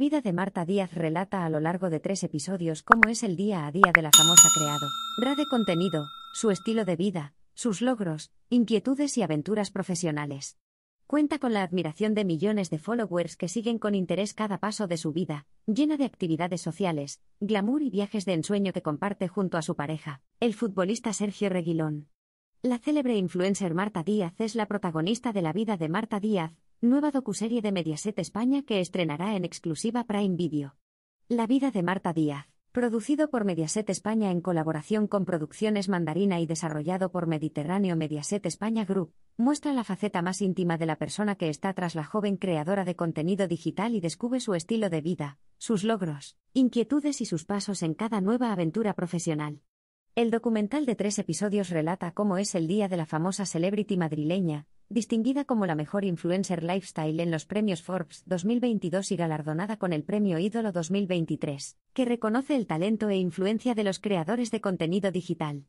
vida de Marta Díaz relata a lo largo de tres episodios cómo es el día a día de la famosa creado. Ra de contenido, su estilo de vida, sus logros, inquietudes y aventuras profesionales. Cuenta con la admiración de millones de followers que siguen con interés cada paso de su vida, llena de actividades sociales, glamour y viajes de ensueño que comparte junto a su pareja, el futbolista Sergio Reguilón. La célebre influencer Marta Díaz es la protagonista de la vida de Marta Díaz, Nueva docuserie de Mediaset España que estrenará en exclusiva Prime Video. La vida de Marta Díaz. Producido por Mediaset España en colaboración con Producciones Mandarina y desarrollado por Mediterráneo Mediaset España Group, muestra la faceta más íntima de la persona que está tras la joven creadora de contenido digital y descubre su estilo de vida, sus logros, inquietudes y sus pasos en cada nueva aventura profesional. El documental de tres episodios relata cómo es el día de la famosa celebrity madrileña, distinguida como la mejor influencer lifestyle en los premios Forbes 2022 y galardonada con el premio Ídolo 2023, que reconoce el talento e influencia de los creadores de contenido digital.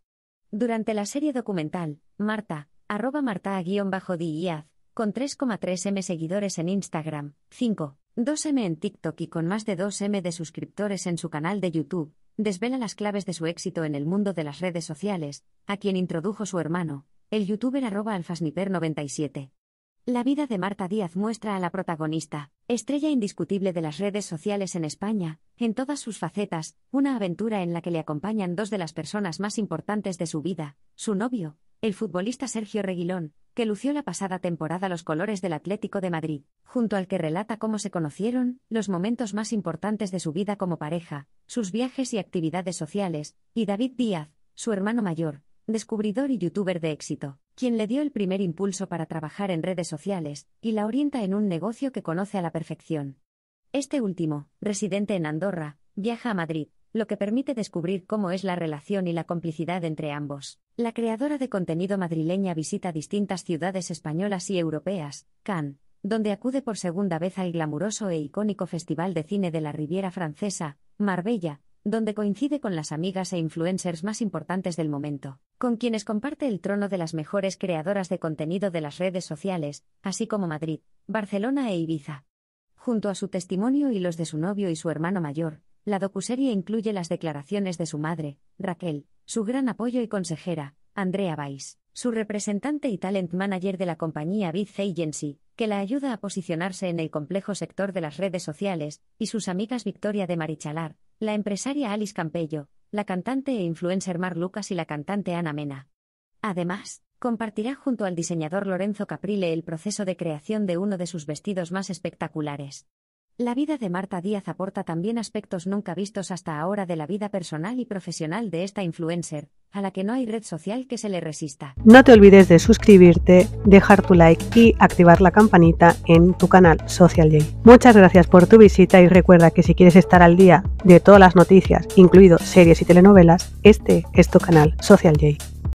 Durante la serie documental, Marta, arroba Marta-Díaz, con 3,3M seguidores en Instagram, 5,2 m en TikTok y con más de 2M de suscriptores en su canal de YouTube, desvela las claves de su éxito en el mundo de las redes sociales, a quien introdujo su hermano, el youtuber arroba alfasniper97. La vida de Marta Díaz muestra a la protagonista, estrella indiscutible de las redes sociales en España, en todas sus facetas, una aventura en la que le acompañan dos de las personas más importantes de su vida, su novio, el futbolista Sergio Reguilón, que lució la pasada temporada los colores del Atlético de Madrid, junto al que relata cómo se conocieron, los momentos más importantes de su vida como pareja, sus viajes y actividades sociales, y David Díaz, su hermano mayor, descubridor y youtuber de éxito, quien le dio el primer impulso para trabajar en redes sociales, y la orienta en un negocio que conoce a la perfección. Este último, residente en Andorra, viaja a Madrid, lo que permite descubrir cómo es la relación y la complicidad entre ambos. La creadora de contenido madrileña visita distintas ciudades españolas y europeas, Cannes, donde acude por segunda vez al glamuroso e icónico Festival de Cine de la Riviera Francesa, Marbella, donde coincide con las amigas e influencers más importantes del momento, con quienes comparte el trono de las mejores creadoras de contenido de las redes sociales, así como Madrid, Barcelona e Ibiza. Junto a su testimonio y los de su novio y su hermano mayor, la docuserie incluye las declaraciones de su madre, Raquel, su gran apoyo y consejera, Andrea Vais, su representante y talent manager de la compañía Biz Agency, que la ayuda a posicionarse en el complejo sector de las redes sociales, y sus amigas Victoria de Marichalar, la empresaria Alice Campello, la cantante e influencer Mar Lucas y la cantante Ana Mena. Además, compartirá junto al diseñador Lorenzo Caprile el proceso de creación de uno de sus vestidos más espectaculares. La vida de Marta Díaz aporta también aspectos nunca vistos hasta ahora de la vida personal y profesional de esta influencer, a la que no hay red social que se le resista. No te olvides de suscribirte, dejar tu like y activar la campanita en tu canal Social J. Muchas gracias por tu visita y recuerda que si quieres estar al día de todas las noticias, incluido series y telenovelas, este es tu canal Social Jay